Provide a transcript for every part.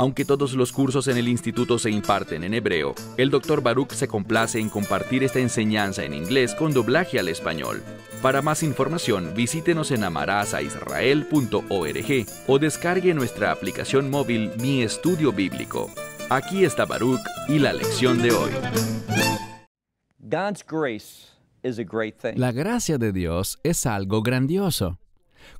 Aunque todos los cursos en el instituto se imparten en hebreo, el Dr. Baruch se complace en compartir esta enseñanza en inglés con doblaje al español. Para más información, visítenos en amarazaisrael.org o descargue nuestra aplicación móvil Mi Estudio Bíblico. Aquí está Baruch y la lección de hoy. La gracia de Dios es algo grandioso.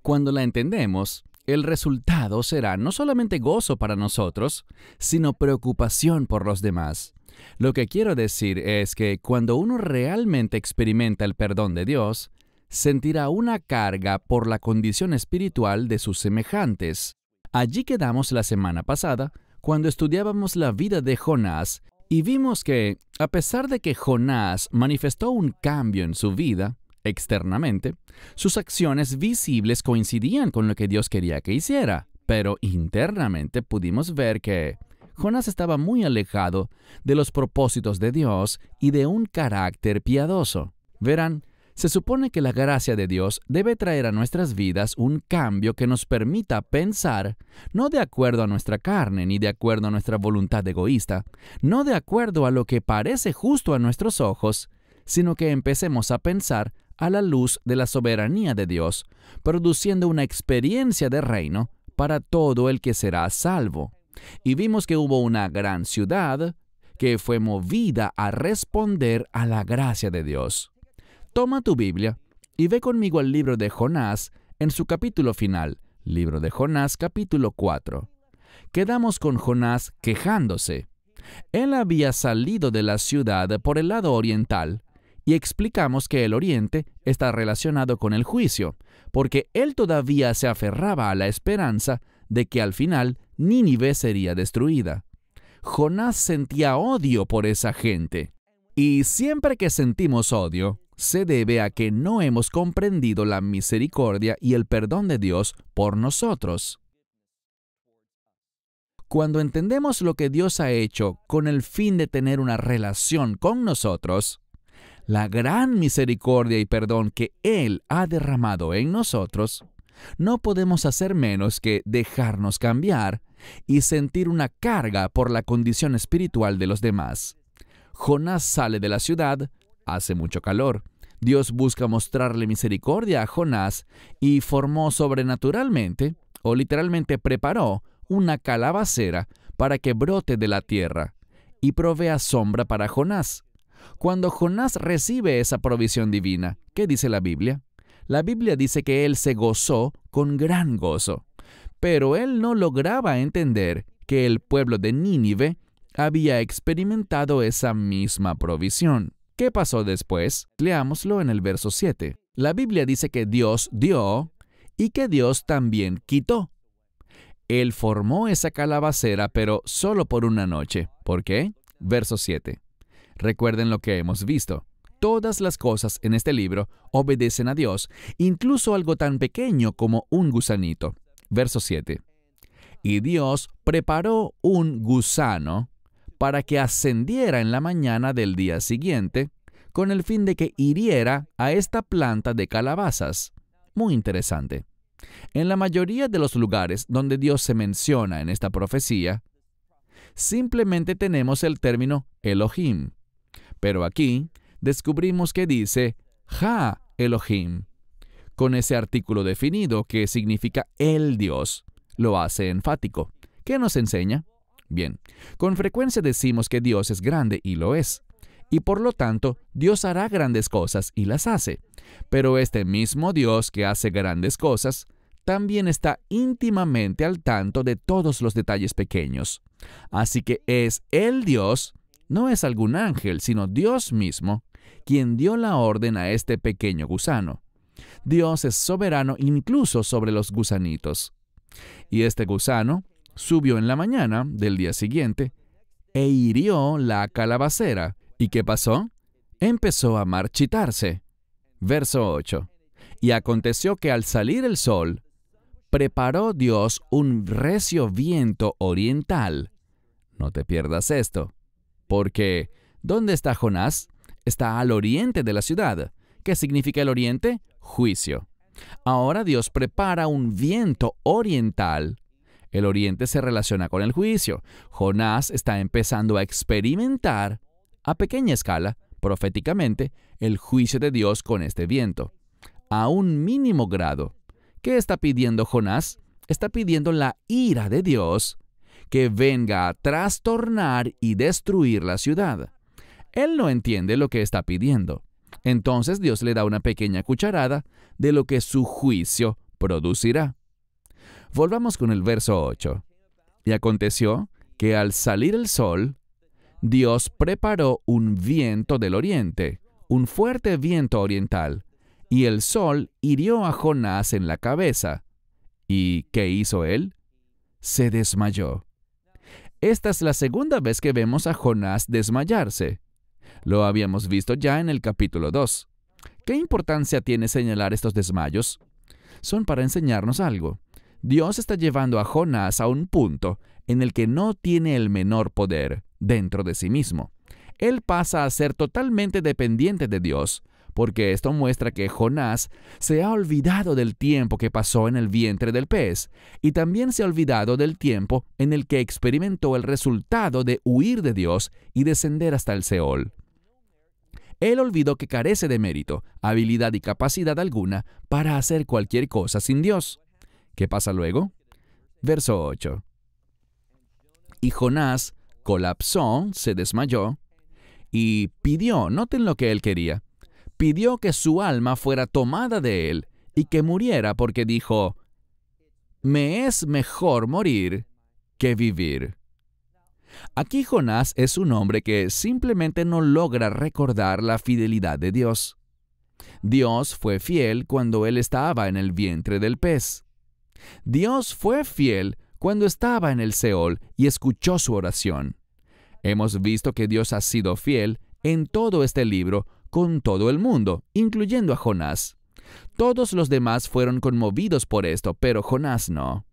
Cuando la entendemos, el resultado será no solamente gozo para nosotros, sino preocupación por los demás. Lo que quiero decir es que cuando uno realmente experimenta el perdón de Dios, sentirá una carga por la condición espiritual de sus semejantes. Allí quedamos la semana pasada, cuando estudiábamos la vida de Jonás, y vimos que, a pesar de que Jonás manifestó un cambio en su vida, Externamente, sus acciones visibles coincidían con lo que Dios quería que hiciera, pero internamente pudimos ver que Jonás estaba muy alejado de los propósitos de Dios y de un carácter piadoso. Verán, se supone que la gracia de Dios debe traer a nuestras vidas un cambio que nos permita pensar, no de acuerdo a nuestra carne, ni de acuerdo a nuestra voluntad egoísta, no de acuerdo a lo que parece justo a nuestros ojos, sino que empecemos a pensar a la luz de la soberanía de Dios, produciendo una experiencia de reino para todo el que será salvo. Y vimos que hubo una gran ciudad que fue movida a responder a la gracia de Dios. Toma tu Biblia y ve conmigo al libro de Jonás en su capítulo final, libro de Jonás capítulo 4. Quedamos con Jonás quejándose. Él había salido de la ciudad por el lado oriental y explicamos que el Oriente está relacionado con el juicio, porque él todavía se aferraba a la esperanza de que al final Nínive sería destruida. Jonás sentía odio por esa gente. Y siempre que sentimos odio, se debe a que no hemos comprendido la misericordia y el perdón de Dios por nosotros. Cuando entendemos lo que Dios ha hecho con el fin de tener una relación con nosotros, la gran misericordia y perdón que Él ha derramado en nosotros, no podemos hacer menos que dejarnos cambiar y sentir una carga por la condición espiritual de los demás. Jonás sale de la ciudad, hace mucho calor. Dios busca mostrarle misericordia a Jonás y formó sobrenaturalmente, o literalmente preparó, una calabacera para que brote de la tierra y provea sombra para Jonás. Cuando Jonás recibe esa provisión divina, ¿qué dice la Biblia? La Biblia dice que él se gozó con gran gozo, pero él no lograba entender que el pueblo de Nínive había experimentado esa misma provisión. ¿Qué pasó después? Leámoslo en el verso 7. La Biblia dice que Dios dio y que Dios también quitó. Él formó esa calabacera, pero solo por una noche. ¿Por qué? Verso 7. Recuerden lo que hemos visto. Todas las cosas en este libro obedecen a Dios, incluso algo tan pequeño como un gusanito. Verso 7. Y Dios preparó un gusano para que ascendiera en la mañana del día siguiente, con el fin de que hiriera a esta planta de calabazas. Muy interesante. En la mayoría de los lugares donde Dios se menciona en esta profecía, simplemente tenemos el término Elohim, pero aquí descubrimos que dice Ja Elohim, con ese artículo definido que significa el Dios. Lo hace enfático. ¿Qué nos enseña? Bien, con frecuencia decimos que Dios es grande y lo es. Y por lo tanto, Dios hará grandes cosas y las hace. Pero este mismo Dios que hace grandes cosas, también está íntimamente al tanto de todos los detalles pequeños. Así que es el Dios no es algún ángel, sino Dios mismo, quien dio la orden a este pequeño gusano. Dios es soberano incluso sobre los gusanitos. Y este gusano subió en la mañana del día siguiente e hirió la calabacera. ¿Y qué pasó? Empezó a marchitarse. Verso 8. Y aconteció que al salir el sol, preparó Dios un recio viento oriental. No te pierdas esto porque, ¿dónde está Jonás? Está al oriente de la ciudad. ¿Qué significa el oriente? Juicio. Ahora Dios prepara un viento oriental. El oriente se relaciona con el juicio. Jonás está empezando a experimentar, a pequeña escala, proféticamente, el juicio de Dios con este viento. A un mínimo grado. ¿Qué está pidiendo Jonás? Está pidiendo la ira de Dios que venga a trastornar y destruir la ciudad. Él no entiende lo que está pidiendo. Entonces Dios le da una pequeña cucharada de lo que su juicio producirá. Volvamos con el verso 8. Y aconteció que al salir el sol, Dios preparó un viento del oriente, un fuerte viento oriental, y el sol hirió a Jonás en la cabeza. ¿Y qué hizo él? Se desmayó esta es la segunda vez que vemos a Jonás desmayarse. Lo habíamos visto ya en el capítulo 2. ¿Qué importancia tiene señalar estos desmayos? Son para enseñarnos algo. Dios está llevando a Jonás a un punto en el que no tiene el menor poder dentro de sí mismo. Él pasa a ser totalmente dependiente de Dios, porque esto muestra que Jonás se ha olvidado del tiempo que pasó en el vientre del pez, y también se ha olvidado del tiempo en el que experimentó el resultado de huir de Dios y descender hasta el Seol. Él olvidó que carece de mérito, habilidad y capacidad alguna para hacer cualquier cosa sin Dios. ¿Qué pasa luego? Verso 8. Y Jonás colapsó, se desmayó, y pidió, noten lo que él quería, pidió que su alma fuera tomada de él y que muriera porque dijo, me es mejor morir que vivir. Aquí Jonás es un hombre que simplemente no logra recordar la fidelidad de Dios. Dios fue fiel cuando él estaba en el vientre del pez. Dios fue fiel cuando estaba en el Seol y escuchó su oración. Hemos visto que Dios ha sido fiel en todo este libro con todo el mundo, incluyendo a Jonás. Todos los demás fueron conmovidos por esto, pero Jonás no.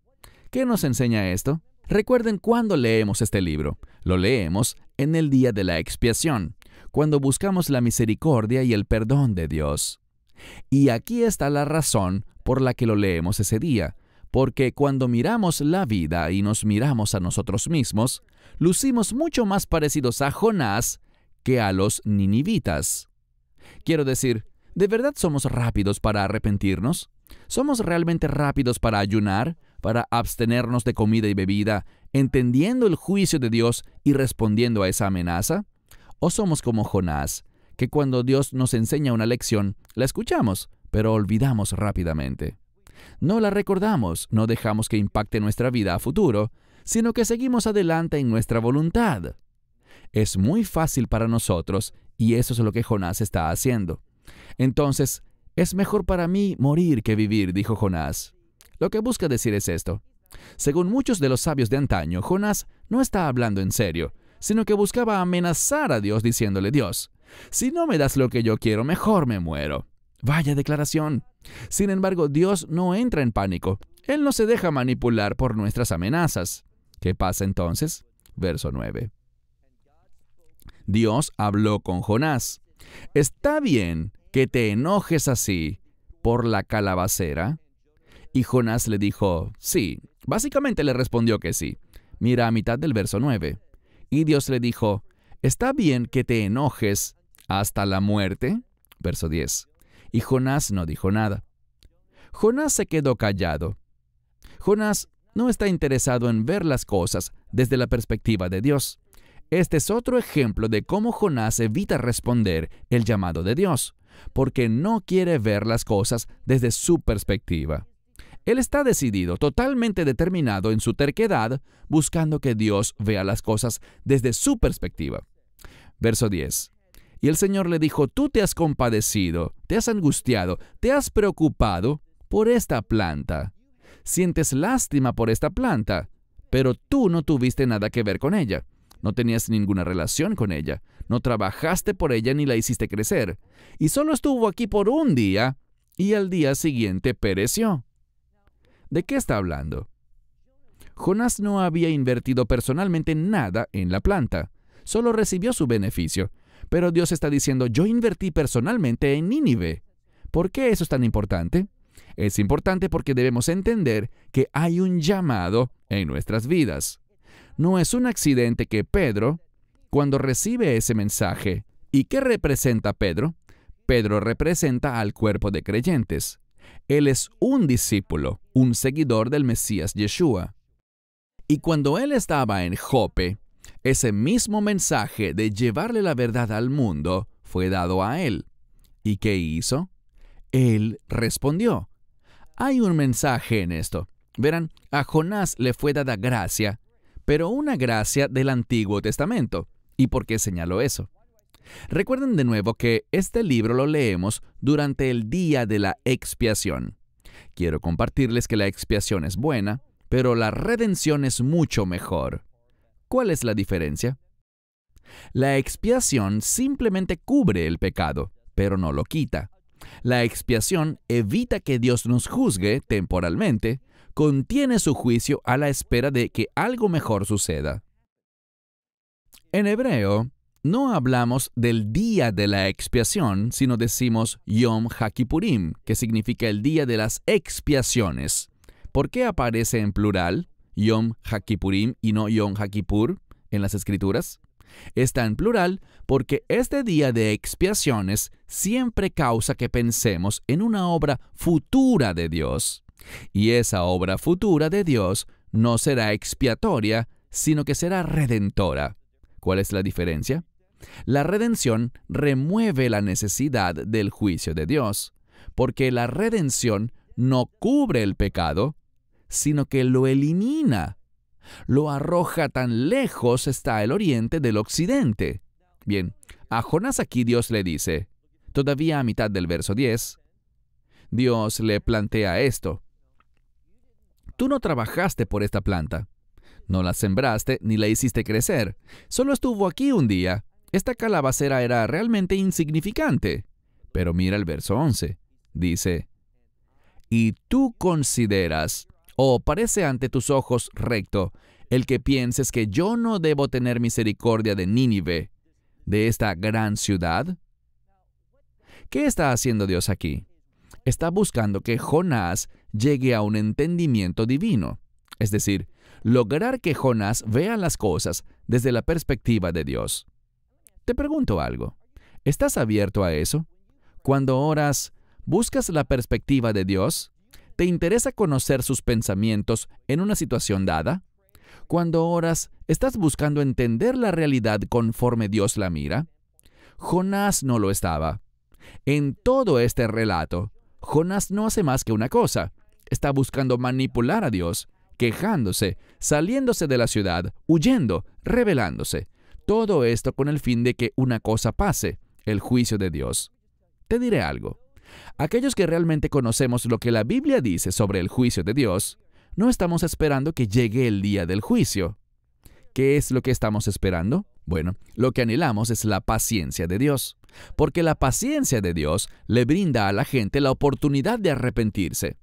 ¿Qué nos enseña esto? Recuerden cuándo leemos este libro. Lo leemos en el día de la expiación, cuando buscamos la misericordia y el perdón de Dios. Y aquí está la razón por la que lo leemos ese día, porque cuando miramos la vida y nos miramos a nosotros mismos, lucimos mucho más parecidos a Jonás que a los ninivitas. Quiero decir, ¿de verdad somos rápidos para arrepentirnos? ¿Somos realmente rápidos para ayunar, para abstenernos de comida y bebida, entendiendo el juicio de Dios y respondiendo a esa amenaza? ¿O somos como Jonás, que cuando Dios nos enseña una lección, la escuchamos, pero olvidamos rápidamente? No la recordamos, no dejamos que impacte nuestra vida a futuro, sino que seguimos adelante en nuestra voluntad es muy fácil para nosotros y eso es lo que Jonás está haciendo. Entonces, es mejor para mí morir que vivir, dijo Jonás. Lo que busca decir es esto. Según muchos de los sabios de antaño, Jonás no está hablando en serio, sino que buscaba amenazar a Dios diciéndole, Dios, si no me das lo que yo quiero, mejor me muero. Vaya declaración. Sin embargo, Dios no entra en pánico. Él no se deja manipular por nuestras amenazas. ¿Qué pasa entonces? Verso 9. Dios habló con Jonás. Está bien que te enojes así por la calabacera. Y Jonás le dijo, sí. Básicamente le respondió que sí. Mira a mitad del verso 9. Y Dios le dijo, ¿está bien que te enojes hasta la muerte? Verso 10. Y Jonás no dijo nada. Jonás se quedó callado. Jonás no está interesado en ver las cosas desde la perspectiva de Dios. Este es otro ejemplo de cómo Jonás evita responder el llamado de Dios, porque no quiere ver las cosas desde su perspectiva. Él está decidido, totalmente determinado en su terquedad, buscando que Dios vea las cosas desde su perspectiva. Verso 10. Y el Señor le dijo, tú te has compadecido, te has angustiado, te has preocupado por esta planta. Sientes lástima por esta planta, pero tú no tuviste nada que ver con ella. No tenías ninguna relación con ella, no trabajaste por ella ni la hiciste crecer, y solo estuvo aquí por un día y al día siguiente pereció. ¿De qué está hablando? Jonás no había invertido personalmente nada en la planta, solo recibió su beneficio. Pero Dios está diciendo, yo invertí personalmente en Nínive. ¿Por qué eso es tan importante? Es importante porque debemos entender que hay un llamado en nuestras vidas. No es un accidente que Pedro, cuando recibe ese mensaje, ¿y qué representa Pedro? Pedro representa al cuerpo de creyentes. Él es un discípulo, un seguidor del Mesías Yeshua. Y cuando él estaba en Jope, ese mismo mensaje de llevarle la verdad al mundo fue dado a él. ¿Y qué hizo? Él respondió. Hay un mensaje en esto. Verán, a Jonás le fue dada gracia pero una gracia del Antiguo Testamento. ¿Y por qué señalo eso? Recuerden de nuevo que este libro lo leemos durante el día de la expiación. Quiero compartirles que la expiación es buena, pero la redención es mucho mejor. ¿Cuál es la diferencia? La expiación simplemente cubre el pecado, pero no lo quita. La expiación evita que Dios nos juzgue temporalmente, contiene su juicio a la espera de que algo mejor suceda. En hebreo, no hablamos del día de la expiación, sino decimos Yom Hakipurim, que significa el día de las expiaciones. ¿Por qué aparece en plural Yom Hakipurim y no Yom Hakipur en las escrituras? Está en plural porque este día de expiaciones siempre causa que pensemos en una obra futura de Dios y esa obra futura de Dios no será expiatoria, sino que será redentora. ¿Cuál es la diferencia? La redención remueve la necesidad del juicio de Dios, porque la redención no cubre el pecado, sino que lo elimina, lo arroja tan lejos está el oriente del occidente. Bien, a Jonás aquí Dios le dice, todavía a mitad del verso 10, Dios le plantea esto, Tú no trabajaste por esta planta. No la sembraste ni la hiciste crecer. Solo estuvo aquí un día. Esta calabacera era realmente insignificante. Pero mira el verso 11. Dice, y tú consideras, o oh, parece ante tus ojos recto, el que pienses que yo no debo tener misericordia de Nínive, de esta gran ciudad? ¿Qué está haciendo Dios aquí? Está buscando que Jonás llegue a un entendimiento divino, es decir, lograr que Jonás vea las cosas desde la perspectiva de Dios. Te pregunto algo, ¿estás abierto a eso? Cuando oras, ¿buscas la perspectiva de Dios? ¿Te interesa conocer sus pensamientos en una situación dada? Cuando oras, ¿estás buscando entender la realidad conforme Dios la mira? Jonás no lo estaba. En todo este relato, Jonás no hace más que una cosa. Está buscando manipular a Dios, quejándose, saliéndose de la ciudad, huyendo, rebelándose. Todo esto con el fin de que una cosa pase, el juicio de Dios. Te diré algo. Aquellos que realmente conocemos lo que la Biblia dice sobre el juicio de Dios, no estamos esperando que llegue el día del juicio. ¿Qué es lo que estamos esperando? Bueno, lo que anhelamos es la paciencia de Dios, porque la paciencia de Dios le brinda a la gente la oportunidad de arrepentirse.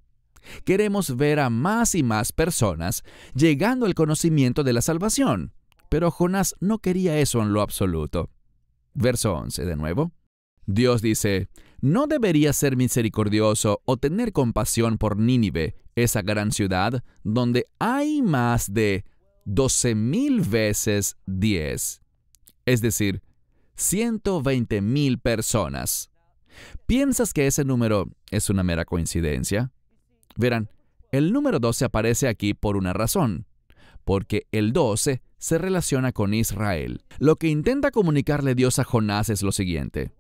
Queremos ver a más y más personas llegando al conocimiento de la salvación, pero Jonás no quería eso en lo absoluto. Verso 11 de nuevo. Dios dice, ¿no debería ser misericordioso o tener compasión por Nínive, esa gran ciudad, donde hay más de doce mil veces diez es decir, 120,000 mil personas. ¿Piensas que ese número es una mera coincidencia? Verán, el número 12 aparece aquí por una razón, porque el 12 se relaciona con Israel. Lo que intenta comunicarle Dios a Jonás es lo siguiente.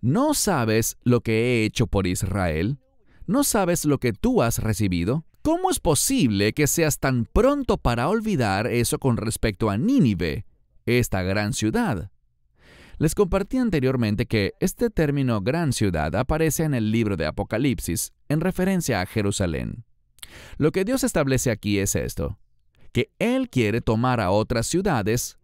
¿No sabes lo que he hecho por Israel? ¿No sabes lo que tú has recibido? ¿Cómo es posible que seas tan pronto para olvidar eso con respecto a Nínive? esta gran ciudad. Les compartí anteriormente que este término gran ciudad aparece en el libro de Apocalipsis en referencia a Jerusalén. Lo que Dios establece aquí es esto, que Él quiere tomar a otras ciudades,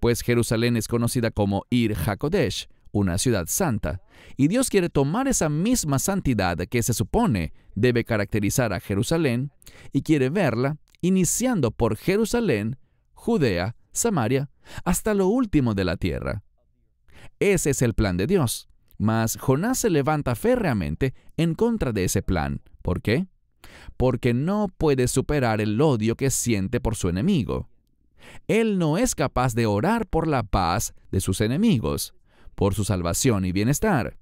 pues Jerusalén es conocida como Ir Hakodesh, una ciudad santa, y Dios quiere tomar esa misma santidad que se supone debe caracterizar a Jerusalén, y quiere verla iniciando por Jerusalén, Judea, Samaria hasta lo último de la tierra. Ese es el plan de Dios. Mas Jonás se levanta férreamente en contra de ese plan. ¿Por qué? Porque no puede superar el odio que siente por su enemigo. Él no es capaz de orar por la paz de sus enemigos, por su salvación y bienestar.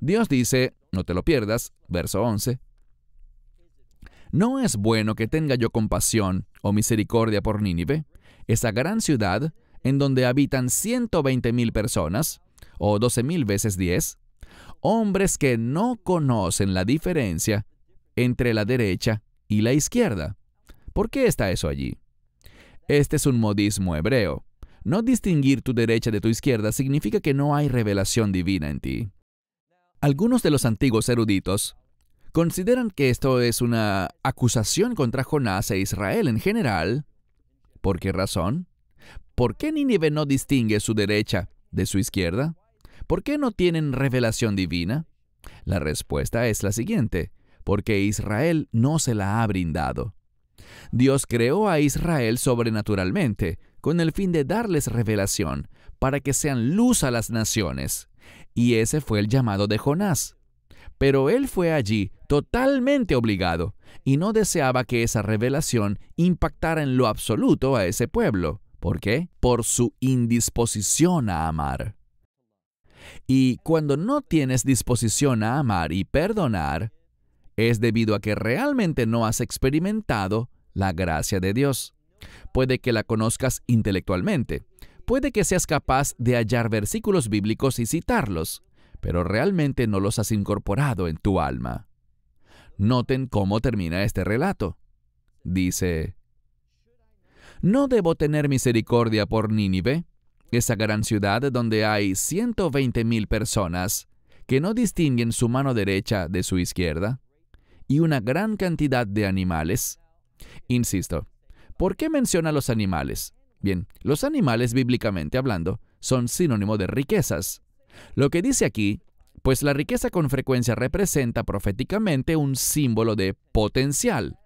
Dios dice, no te lo pierdas, verso 11, ¿no es bueno que tenga yo compasión o misericordia por Nínive, esa gran ciudad en donde habitan 120.000 personas, o 12.000 veces 10, hombres que no conocen la diferencia entre la derecha y la izquierda. ¿Por qué está eso allí? Este es un modismo hebreo. No distinguir tu derecha de tu izquierda significa que no hay revelación divina en ti. Algunos de los antiguos eruditos consideran que esto es una acusación contra Jonás e Israel en general. ¿Por qué razón? ¿por qué Nínive no distingue su derecha de su izquierda? ¿Por qué no tienen revelación divina? La respuesta es la siguiente, porque Israel no se la ha brindado. Dios creó a Israel sobrenaturalmente, con el fin de darles revelación, para que sean luz a las naciones. Y ese fue el llamado de Jonás. Pero él fue allí totalmente obligado, y no deseaba que esa revelación impactara en lo absoluto a ese pueblo. ¿Por qué? Por su indisposición a amar. Y cuando no tienes disposición a amar y perdonar, es debido a que realmente no has experimentado la gracia de Dios. Puede que la conozcas intelectualmente, puede que seas capaz de hallar versículos bíblicos y citarlos, pero realmente no los has incorporado en tu alma. Noten cómo termina este relato. Dice, ¿no debo tener misericordia por Nínive, esa gran ciudad donde hay 120,000 mil personas que no distinguen su mano derecha de su izquierda? Y una gran cantidad de animales. Insisto, ¿por qué menciona los animales? Bien, los animales, bíblicamente hablando, son sinónimo de riquezas. Lo que dice aquí, pues la riqueza con frecuencia representa proféticamente un símbolo de potencial,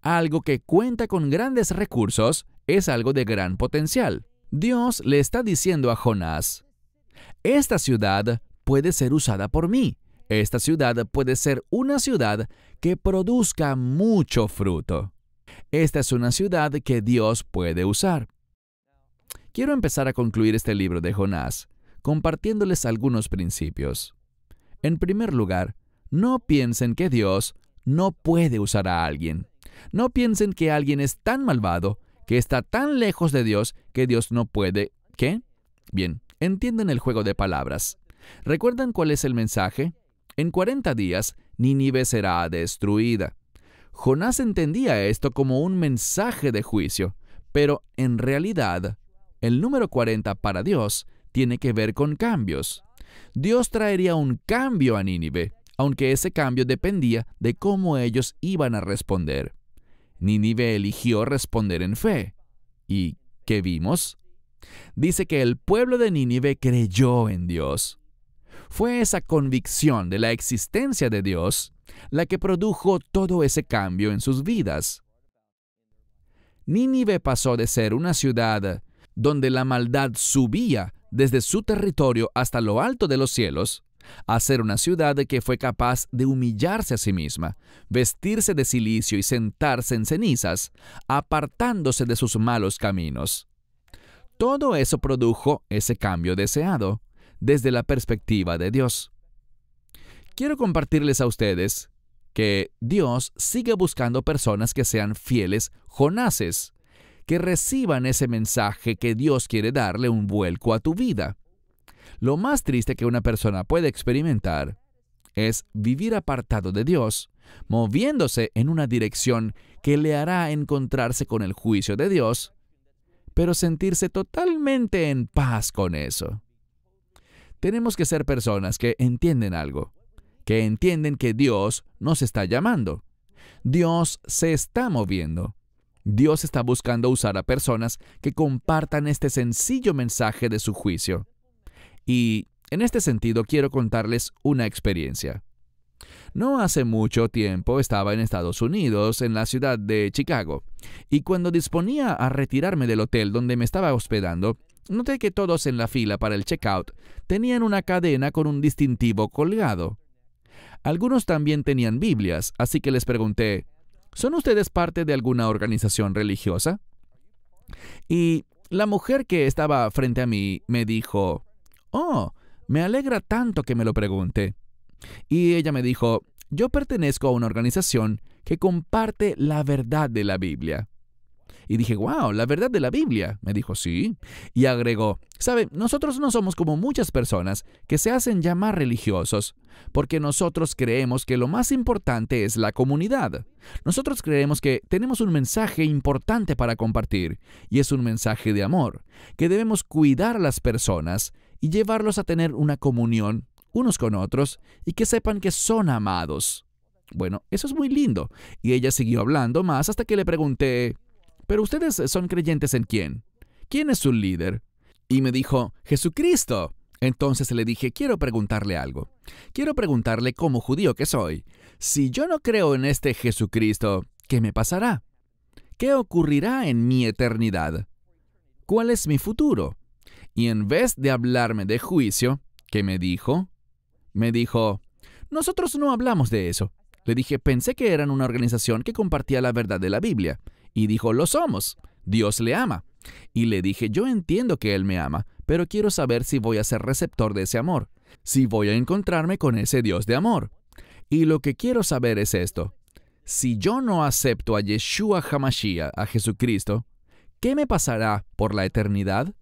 algo que cuenta con grandes recursos es algo de gran potencial. Dios le está diciendo a Jonás, esta ciudad puede ser usada por mí. Esta ciudad puede ser una ciudad que produzca mucho fruto. Esta es una ciudad que Dios puede usar. Quiero empezar a concluir este libro de Jonás, compartiéndoles algunos principios. En primer lugar, no piensen que Dios no puede usar a alguien. No piensen que alguien es tan malvado que está tan lejos de Dios que Dios no puede... ¿Qué? Bien, entienden el juego de palabras. ¿Recuerdan cuál es el mensaje? En 40 días, Nínive será destruida. Jonás entendía esto como un mensaje de juicio, pero en realidad, el número 40 para Dios tiene que ver con cambios. Dios traería un cambio a Nínive, aunque ese cambio dependía de cómo ellos iban a responder. Nínive eligió responder en fe. ¿Y qué vimos? Dice que el pueblo de Nínive creyó en Dios. Fue esa convicción de la existencia de Dios la que produjo todo ese cambio en sus vidas. Nínive pasó de ser una ciudad donde la maldad subía desde su territorio hasta lo alto de los cielos, Hacer una ciudad que fue capaz de humillarse a sí misma, vestirse de silicio y sentarse en cenizas, apartándose de sus malos caminos. Todo eso produjo ese cambio deseado, desde la perspectiva de Dios. Quiero compartirles a ustedes que Dios sigue buscando personas que sean fieles jonases, que reciban ese mensaje que Dios quiere darle un vuelco a tu vida. Lo más triste que una persona puede experimentar es vivir apartado de Dios, moviéndose en una dirección que le hará encontrarse con el juicio de Dios, pero sentirse totalmente en paz con eso. Tenemos que ser personas que entienden algo, que entienden que Dios nos está llamando. Dios se está moviendo. Dios está buscando usar a personas que compartan este sencillo mensaje de su juicio. Y en este sentido quiero contarles una experiencia. No hace mucho tiempo estaba en Estados Unidos, en la ciudad de Chicago, y cuando disponía a retirarme del hotel donde me estaba hospedando, noté que todos en la fila para el checkout tenían una cadena con un distintivo colgado. Algunos también tenían Biblias, así que les pregunté, ¿son ustedes parte de alguna organización religiosa? Y la mujer que estaba frente a mí me dijo, Oh, me alegra tanto que me lo pregunte. Y ella me dijo, yo pertenezco a una organización que comparte la verdad de la Biblia. Y dije, wow, la verdad de la Biblia. Me dijo, sí. Y agregó, sabe, nosotros no somos como muchas personas que se hacen llamar religiosos, porque nosotros creemos que lo más importante es la comunidad. Nosotros creemos que tenemos un mensaje importante para compartir, y es un mensaje de amor, que debemos cuidar a las personas y llevarlos a tener una comunión unos con otros y que sepan que son amados. Bueno, eso es muy lindo. Y ella siguió hablando más hasta que le pregunté, ¿pero ustedes son creyentes en quién? ¿Quién es su líder? Y me dijo, Jesucristo. Entonces le dije, quiero preguntarle algo. Quiero preguntarle como judío que soy, si yo no creo en este Jesucristo, ¿qué me pasará? ¿Qué ocurrirá en mi eternidad? ¿Cuál es mi futuro? y en vez de hablarme de juicio, que me dijo? Me dijo, nosotros no hablamos de eso. Le dije, pensé que eran una organización que compartía la verdad de la Biblia. Y dijo, lo somos. Dios le ama. Y le dije, yo entiendo que Él me ama, pero quiero saber si voy a ser receptor de ese amor, si voy a encontrarme con ese Dios de amor. Y lo que quiero saber es esto. Si yo no acepto a Yeshua Hamashiach, a Jesucristo, ¿qué me pasará por la eternidad?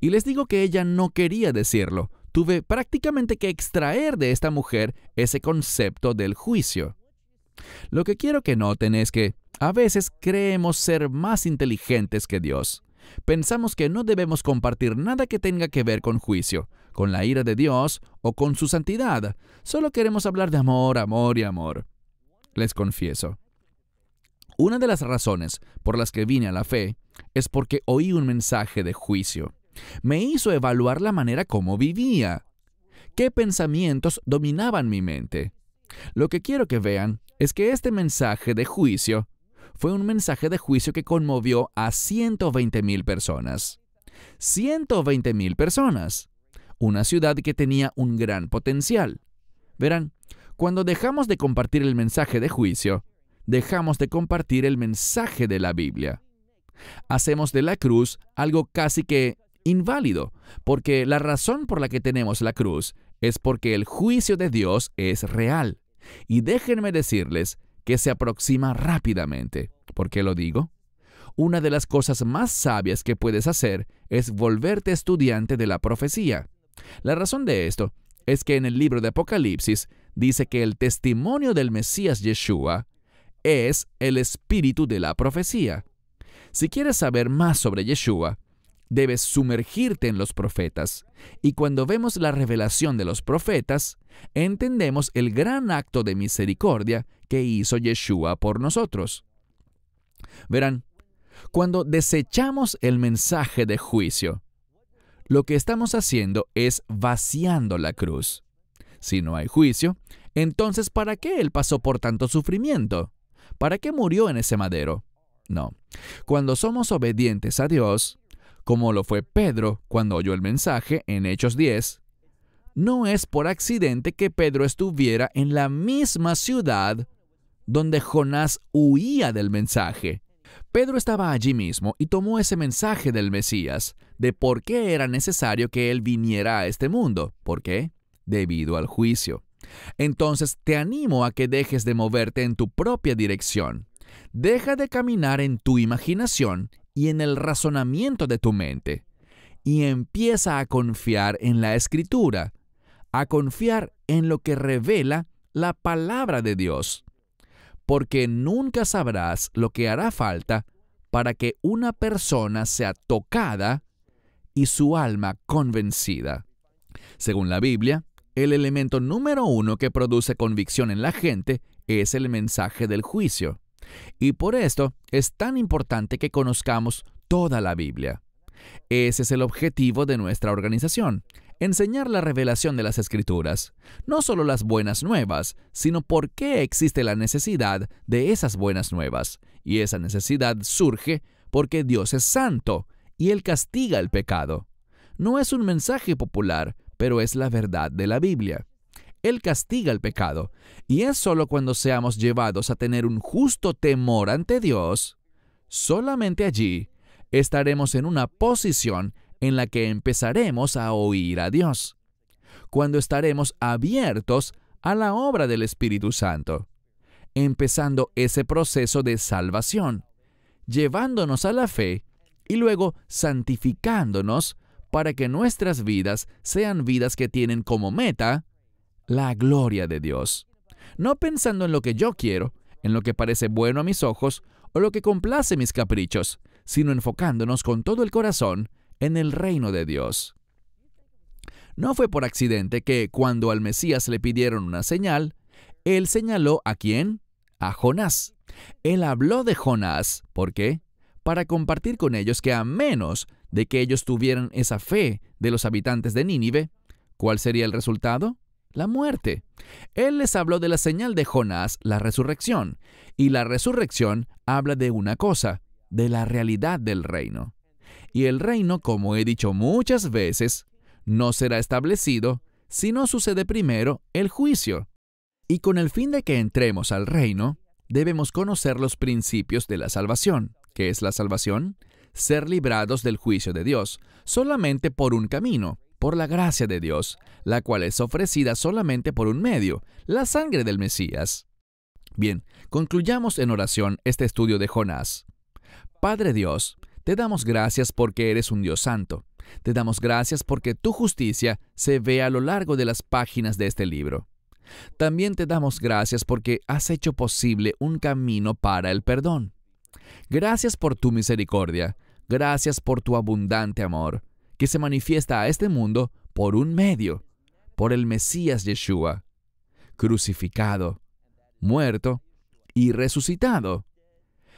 Y les digo que ella no quería decirlo. Tuve prácticamente que extraer de esta mujer ese concepto del juicio. Lo que quiero que noten es que a veces creemos ser más inteligentes que Dios. Pensamos que no debemos compartir nada que tenga que ver con juicio, con la ira de Dios o con su santidad. Solo queremos hablar de amor, amor y amor. Les confieso. Una de las razones por las que vine a la fe es porque oí un mensaje de juicio. Me hizo evaluar la manera como vivía, qué pensamientos dominaban mi mente. Lo que quiero que vean es que este mensaje de juicio fue un mensaje de juicio que conmovió a 120 mil personas. 120 mil personas. Una ciudad que tenía un gran potencial. Verán, cuando dejamos de compartir el mensaje de juicio, dejamos de compartir el mensaje de la Biblia. Hacemos de la cruz algo casi que inválido, porque la razón por la que tenemos la cruz es porque el juicio de Dios es real. Y déjenme decirles que se aproxima rápidamente. ¿Por qué lo digo? Una de las cosas más sabias que puedes hacer es volverte estudiante de la profecía. La razón de esto es que en el libro de Apocalipsis dice que el testimonio del Mesías Yeshua es el espíritu de la profecía. Si quieres saber más sobre Yeshua, debes sumergirte en los profetas. Y cuando vemos la revelación de los profetas, entendemos el gran acto de misericordia que hizo Yeshua por nosotros. Verán, cuando desechamos el mensaje de juicio, lo que estamos haciendo es vaciando la cruz. Si no hay juicio, entonces ¿para qué Él pasó por tanto sufrimiento? ¿Para qué murió en ese madero? No. Cuando somos obedientes a Dios, como lo fue Pedro cuando oyó el mensaje en Hechos 10, no es por accidente que Pedro estuviera en la misma ciudad donde Jonás huía del mensaje. Pedro estaba allí mismo y tomó ese mensaje del Mesías, de por qué era necesario que él viniera a este mundo. ¿Por qué? Debido al juicio. Entonces te animo a que dejes de moverte en tu propia dirección. Deja de caminar en tu imaginación y en el razonamiento de tu mente y empieza a confiar en la escritura, a confiar en lo que revela la palabra de Dios, porque nunca sabrás lo que hará falta para que una persona sea tocada y su alma convencida. Según la Biblia, el elemento número uno que produce convicción en la gente es el mensaje del juicio. Y por esto es tan importante que conozcamos toda la Biblia. Ese es el objetivo de nuestra organización, enseñar la revelación de las escrituras, no solo las buenas nuevas, sino por qué existe la necesidad de esas buenas nuevas. Y esa necesidad surge porque Dios es santo y Él castiga el pecado. No es un mensaje popular, pero es la verdad de la Biblia. Él castiga el pecado, y es sólo cuando seamos llevados a tener un justo temor ante Dios, solamente allí estaremos en una posición en la que empezaremos a oír a Dios, cuando estaremos abiertos a la obra del Espíritu Santo, empezando ese proceso de salvación, llevándonos a la fe y luego santificándonos para que nuestras vidas sean vidas que tienen como meta la gloria de Dios, no pensando en lo que yo quiero, en lo que parece bueno a mis ojos o lo que complace mis caprichos, sino enfocándonos con todo el corazón en el reino de Dios. No fue por accidente que cuando al Mesías le pidieron una señal, él señaló a quién? A Jonás. Él habló de Jonás. ¿Por qué? Para compartir con ellos que a menos de que ellos tuvieran esa fe de los habitantes de Nínive, ¿cuál sería el resultado? la muerte. Él les habló de la señal de Jonás, la resurrección, y la resurrección habla de una cosa, de la realidad del reino. Y el reino, como he dicho muchas veces, no será establecido si no sucede primero el juicio. Y con el fin de que entremos al reino, debemos conocer los principios de la salvación. ¿Qué es la salvación? Ser librados del juicio de Dios, solamente por un camino, por la gracia de Dios, la cual es ofrecida solamente por un medio, la sangre del Mesías. Bien, concluyamos en oración este estudio de Jonás. Padre Dios, te damos gracias porque eres un Dios santo. Te damos gracias porque tu justicia se ve a lo largo de las páginas de este libro. También te damos gracias porque has hecho posible un camino para el perdón. Gracias por tu misericordia, gracias por tu abundante amor, que se manifiesta a este mundo por un medio, por el Mesías Yeshua, crucificado, muerto y resucitado,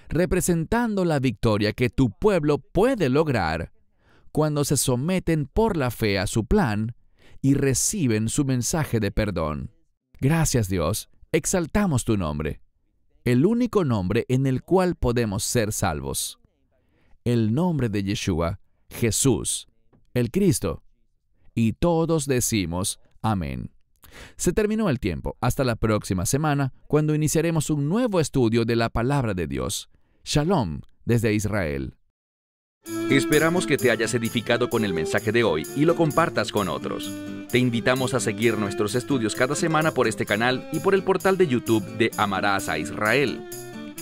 representando la victoria que tu pueblo puede lograr cuando se someten por la fe a su plan y reciben su mensaje de perdón. Gracias Dios, exaltamos tu nombre, el único nombre en el cual podemos ser salvos. El nombre de Yeshua, Jesús el Cristo. Y todos decimos, amén. Se terminó el tiempo. Hasta la próxima semana, cuando iniciaremos un nuevo estudio de la palabra de Dios. Shalom desde Israel. Esperamos que te hayas edificado con el mensaje de hoy y lo compartas con otros. Te invitamos a seguir nuestros estudios cada semana por este canal y por el portal de YouTube de Amarás a Israel.